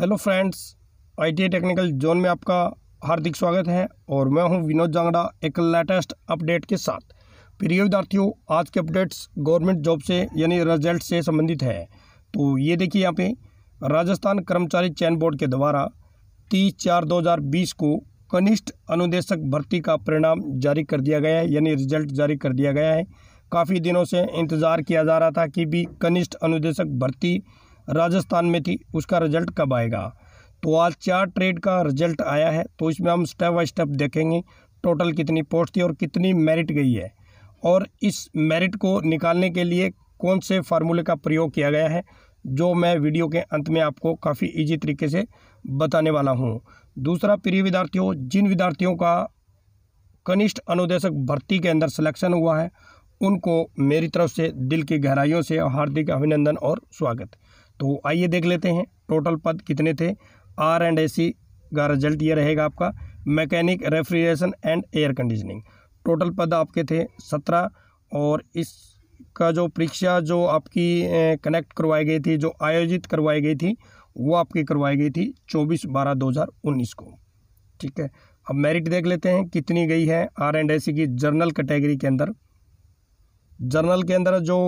hello friends IT technical zone में आपका हार्दिक स्वागत है और मैं हूं विनोद जांगड़ा एक लेटेस्ट अपडेट के साथ प्रिय विद्यार्थियों आज के अपडेट्स गवर्नमेंट जॉब से यानी रिजल्ट से संबंधित है तो ये देखिए यहाँ पे राजस्थान कर्मचारी चयन बोर्ड के द्वारा तीस चार दो हज़ार बीस को कनिष्ठ अनुदेशक भर्ती का परिणाम जारी कर दिया गया है यानी रिजल्ट जारी कर दिया गया है काफ़ी दिनों से इंतज़ार किया जा रहा था कि भी कनिष्ठ अनुदेशक भर्ती राजस्थान में थी उसका रिजल्ट कब आएगा तो आज चार ट्रेड का रिजल्ट आया है तो इसमें हम स्टेप बाय स्टेप देखेंगे टोटल कितनी पोस्ट थी और कितनी मेरिट गई है और इस मेरिट को निकालने के लिए कौन से फार्मूले का प्रयोग किया गया है जो मैं वीडियो के अंत में आपको काफ़ी इजी तरीके से बताने वाला हूँ दूसरा प्रिय विद्यार्थियों जिन विद्यार्थियों का कनिष्ठ अनुदेशक भर्ती के अंदर सिलेक्शन हुआ है उनको मेरी तरफ से दिल की गहराइयों से हार्दिक अभिनंदन और स्वागत तो आइए देख लेते हैं टोटल पद कितने थे आर एंड ए सी का रिजल्ट ये रहेगा आपका mechanic refrigeration and air conditioning total पद आपके थे सत्रह और इसका जो परीक्षा जो आपकी कनेक्ट करवाई गई थी जो आयोजित करवाई गई थी वो आपकी करवाई गई थी चौबीस बारह दो हज़ार उन्नीस को ठीक है अब मेरिट देख लेते हैं कितनी गई है आर एंड ए सी की जर्नल कैटेगरी के अंदर जर्नल के अंदर जो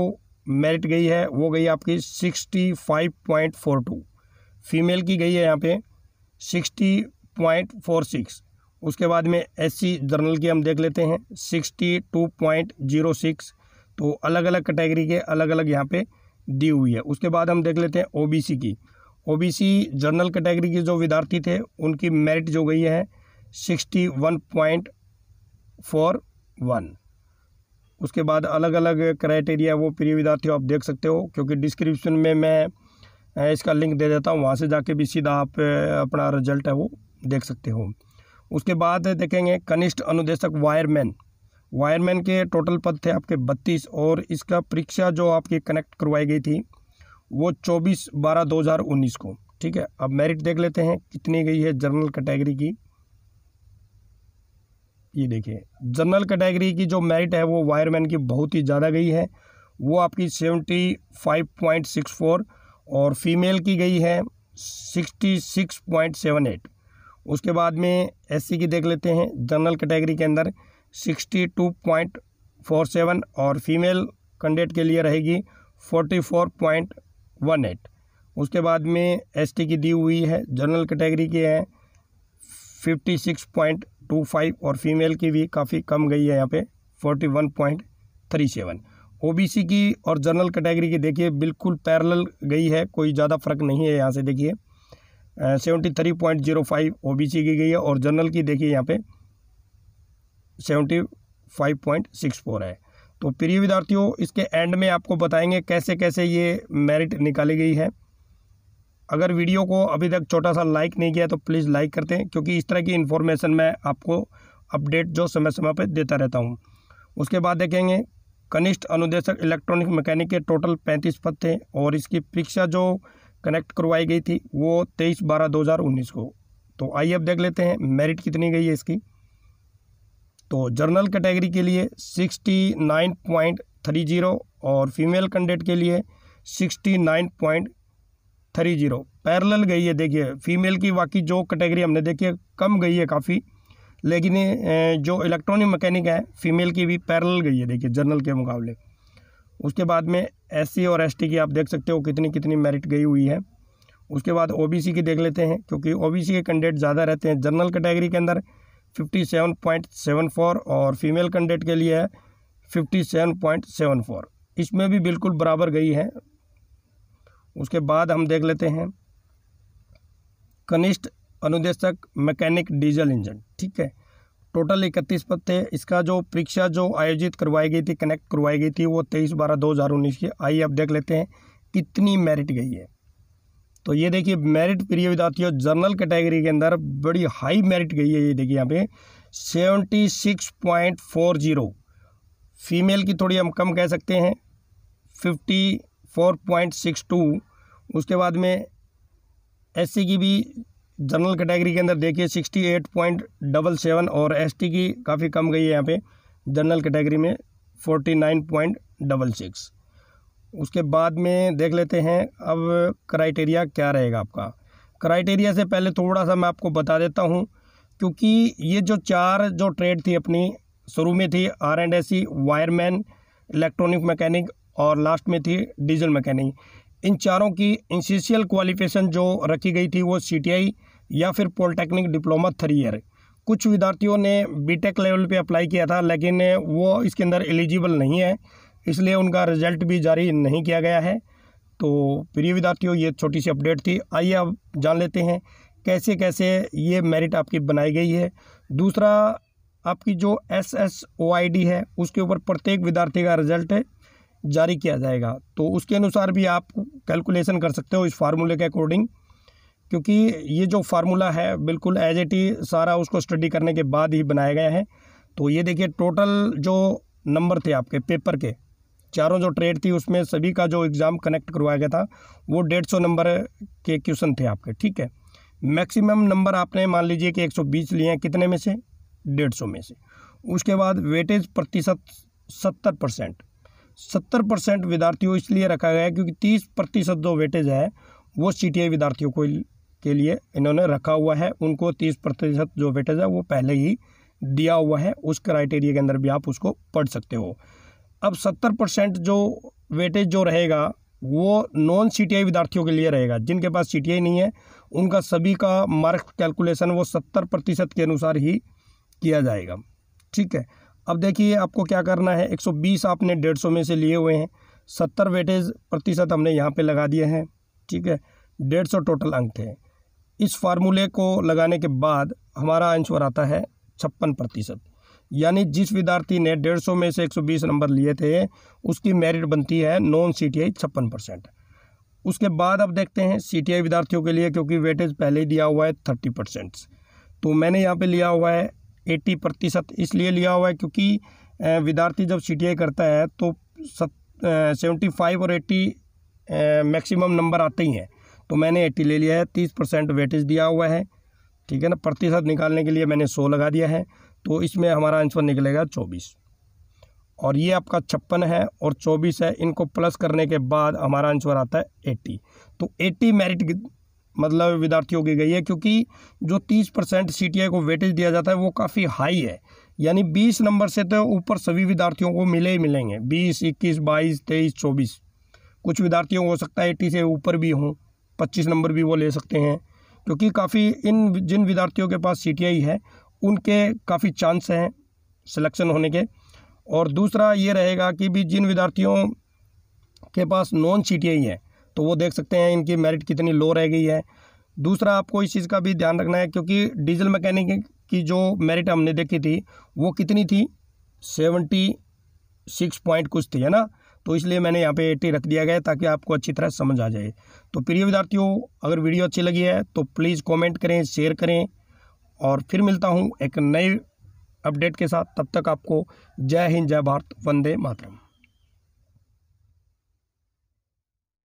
मेरिट गई है वो गई आपकी sixty five point four two female की गई है यहाँ पे सिक्सटी पॉइंट फोर सिक्स उसके बाद में एससी जर्नल की हम देख लेते हैं sixty two point zero six तो अलग अलग कैटेगरी के अलग अलग यहाँ पे दी हुई है उसके बाद हम देख लेते हैं ओबीसी की ओबीसी जर्नल कैटेगरी के जो विद्यार्थी थे उनकी मेरिट जो गई है sixty one point four one उसके बाद अलग अलग क्राइटेरिया वो प्रिय विद्यार्थियों आप देख सकते हो क्योंकि डिस्क्रिप्शन में मैं इसका लिंक दे देता हूँ वहाँ से जाके भी सीधा आप अपना रिजल्ट है वो देख सकते हो उसके बाद देखेंगे कनिष्ठ अनुदेशक वायरमैन वायरमैन के टोटल पद थे आपके बत्तीस और इसका परीक्षा जो आपकी कनेक्ट करवाई गई थी वो चौबीस बारह दो हज़ार उन्नीस को ठीक है अब मेरिट देख लेते हैं कितनी गई है जनरल कैटेगरी की ये देखिए जनरल कैटेगरी की जो मेरिट है वो वायरमैन की बहुत ही ज़्यादा गई है वो आपकी seventy five point six four और फीमेल की गई है sixty six point seven eight उसके बाद में एससी की देख लेते हैं जनरल कैटेगरी के अंदर sixty two point four seven और फीमेल कैंडिडेट के लिए रहेगी forty four point one eight उसके बाद में एसटी की दी हुई है जनरल कैटेगरी के हैं fifty six point two five और फीमेल की भी काफ़ी कम गई है यहाँ पे forty one point three seven ओ की और जनरल कैटेगरी की देखिए बिल्कुल पैरल गई है कोई ज़्यादा फर्क नहीं है यहाँ से देखिए seventy three point zero five ओ की गई है और जनरल की देखिए यहाँ पे seventy five point six four है तो प्रिय विद्यार्थियों इसके एंड में आपको बताएंगे कैसे कैसे ये मेरिट निकाली गई है अगर वीडियो को अभी तक छोटा सा लाइक नहीं किया तो प्लीज़ लाइक करते हैं क्योंकि इस तरह की इन्फॉर्मेशन मैं आपको अपडेट जो समय समय पर देता रहता हूँ उसके बाद देखेंगे कनिष्ठ अनुदेशक इलेक्ट्रॉनिक मैकेनिक के टोटल पैंतीस पद थे और इसकी परीक्षा जो कनेक्ट करवाई गई थी वो तेईस बारह दो हज़ार उन्नीस को तो आइए अब देख लेते हैं मेरिट कितनी गई है इसकी तो जर्नल कैटेगरी के लिए sixty nine point three zero और फीमेल कैंडिडेट के लिए sixty nine point three zero पैरल गई है देखिए फीमेल की बाकी जो कैटेगरी हमने देखी है कम गई है काफ़ी लेकिन जो इलेक्ट्रॉनिक मैकेनिक है फीमेल की भी पैरल गई है देखिए जनरल के मुकाबले उसके बाद में एस और एस की आप देख सकते हो कितनी कितनी मेरिट गई हुई है उसके बाद ओ की देख लेते हैं क्योंकि ओ के कैंडिडेट ज़्यादा रहते हैं जनरल कैटेगरी के अंदर 57.74 और फीमेल कैंडिडेट के लिए है 57.74 इसमें भी बिल्कुल बराबर गई है उसके बाद हम देख लेते हैं कनिष्ठ अनुदेशक मैकेनिक डीजल इंजन ठीक है टोटल इकतीस पद थे इसका जो परीक्षा जो आयोजित करवाई गई थी कनेक्ट करवाई गई थी वो तेईस बारह दो हज़ार उन्नीस की आइए अब देख लेते हैं कितनी मेरिट गई है तो ये देखिए मेरिट प्रिय विद्यार्थियों जनरल कैटेगरी के अंदर बड़ी हाई मेरिट गई है ये देखिए यहाँ पे seventy six point four zero female की थोड़ी हम कम कह सकते हैं fifty four point six two उसके बाद में एस की भी जनरल कैटेगरी के अंदर देखिए sixty eight point double seven और एस की काफ़ी कम गई है यहाँ पे जनरल कैटेगरी में forty nine point double six उसके बाद में देख लेते हैं अब क्राइटेरिया क्या रहेगा आपका क्राइटेरिया से पहले थोड़ा सा मैं आपको बता देता हूँ क्योंकि ये जो चार जो ट्रेड थी अपनी शुरू में थी R and S C wireman electronic mechanic और लास्ट में थी डीजल मैकेनिक इन चारों की इंसिशियल क्वालिफिकेशन जो रखी गई थी वो सी या फिर पॉलिटेक्निक डिप्लोमा थ्री ईयर कुछ विद्यार्थियों ने बीटेक लेवल पे अप्लाई किया था लेकिन वो इसके अंदर एलिजिबल नहीं है इसलिए उनका रिजल्ट भी जारी नहीं किया गया है तो प्रिय विद्यार्थियों ये छोटी सी अपडेट थी आइए अब जान लेते हैं कैसे कैसे ये मेरिट आपकी बनाई गई है दूसरा आपकी जो S S O I D है उसके ऊपर प्रत्येक विद्यार्थी का रिजल्ट जारी किया जाएगा तो उसके अनुसार भी आप कैलकुलेशन कर सकते हो इस फार्मूले के अकॉर्डिंग क्योंकि ये जो फार्मूला है बिल्कुल एज एट ई सारा उसको स्टडी करने के बाद ही बनाया गया है तो ये देखिए टोटल जो नंबर थे आपके पेपर के चारों जो ट्रेड थी उसमें सभी का जो एग्ज़ाम कनेक्ट करवाया गया था वो डेढ़ सौ नंबर के क्वेश्चन थे आपके ठीक है मैक्सिमम नंबर आपने मान लीजिए कि 120 लिए हैं कितने में से डेढ़ सौ में से उसके बाद वेटेज प्रतिशत सत्तर परसेंट सत्तर परसेंट विद्यार्थियों इसलिए रखा गया है क्योंकि तीस प्रतिशत जो वेटेज है वो सी विद्यार्थियों को के लिए इन्होंने रखा हुआ है उनको तीस प्रतिशत जो वेटेज है वो पहले ही दिया हुआ है उस क्राइटेरिया के अंदर भी आप उसको पढ़ सकते हो अब सत्तर परसेंट जो वेटेज जो रहेगा वो नॉन सी विद्यार्थियों के लिए रहेगा जिनके पास सी नहीं है उनका सभी का मार्क्स कैलकुलेशन वो सत्तर प्रतिशत के अनुसार ही किया जाएगा ठीक है अब देखिए आपको क्या करना है 120 आपने 150 में से लिए हुए हैं 70 वेटेज प्रतिशत हमने यहाँ पे लगा दिए हैं ठीक है 150 टोटल अंक थे इस फार्मूले को लगाने के बाद हमारा आंसर आता है छप्पन प्रतिशत यानी जिस विद्यार्थी ने 150 में से 120 नंबर लिए थे उसकी मेरिट बनती है नॉन सी टी आई छप्पन परसेंट उसके बाद अब देखते हैं सी टी आई विद्यार्थियों के लिए क्योंकि वेटेज पहले ही दिया हुआ है थर्टी तो मैंने यहाँ पर लिया हुआ है एट्टी प्रतिशत इसलिए लिया हुआ है क्योंकि विद्यार्थी जब सी करता है तो सेवेंटी फाइव और एट्टी मैक्सिमम नंबर आते ही हैं तो मैंने एट्टी ले लिया है तीस परसेंट वेटेज दिया हुआ है ठीक है ना प्रतिशत निकालने के लिए मैंने सौ लगा दिया है तो इसमें हमारा आंसर निकलेगा चौबीस और ये आपका छप्पन है और चौबीस है इनको प्लस करने के बाद हमारा आंसर आता है एट्टी तो एट्टी मेरिट मतलब विद्यार्थियों की गई है क्योंकि जो तीस परसेंट सी को वेटेज दिया जाता है वो काफ़ी हाई है यानी बीस नंबर से तो ऊपर सभी विद्यार्थियों को मिले ही मिलेंगे बीस इक्कीस बाईस तेईस चौबीस कुछ विद्यार्थियों को हो सकता है एट्टी से ऊपर भी हों पच्चीस नंबर भी वो ले सकते हैं क्योंकि काफ़ी इन जिन विद्यार्थियों के पास सी है उनके काफ़ी चांस हैं सिलेक्शन होने के और दूसरा ये रहेगा कि भी जिन विद्यार्थियों के पास नॉन सी है तो वो देख सकते हैं इनकी मेरिट कितनी लो रह गई है दूसरा आपको इस चीज़ का भी ध्यान रखना है क्योंकि डीजल मैकेनिक की जो मेरिट हमने देखी थी वो कितनी थी सेवेंटी सिक्स पॉइंट कुछ थी है ना तो इसलिए मैंने यहाँ पे एट्टी रख दिया गया ताकि आपको अच्छी तरह समझ आ जाए तो प्रिय विद्यार्थियों अगर वीडियो अच्छी लगी है तो प्लीज़ कमेंट करें शेयर करें और फिर मिलता हूँ एक नए अपडेट के साथ तब तक आपको जय हिंद जय भारत वंदे मातरम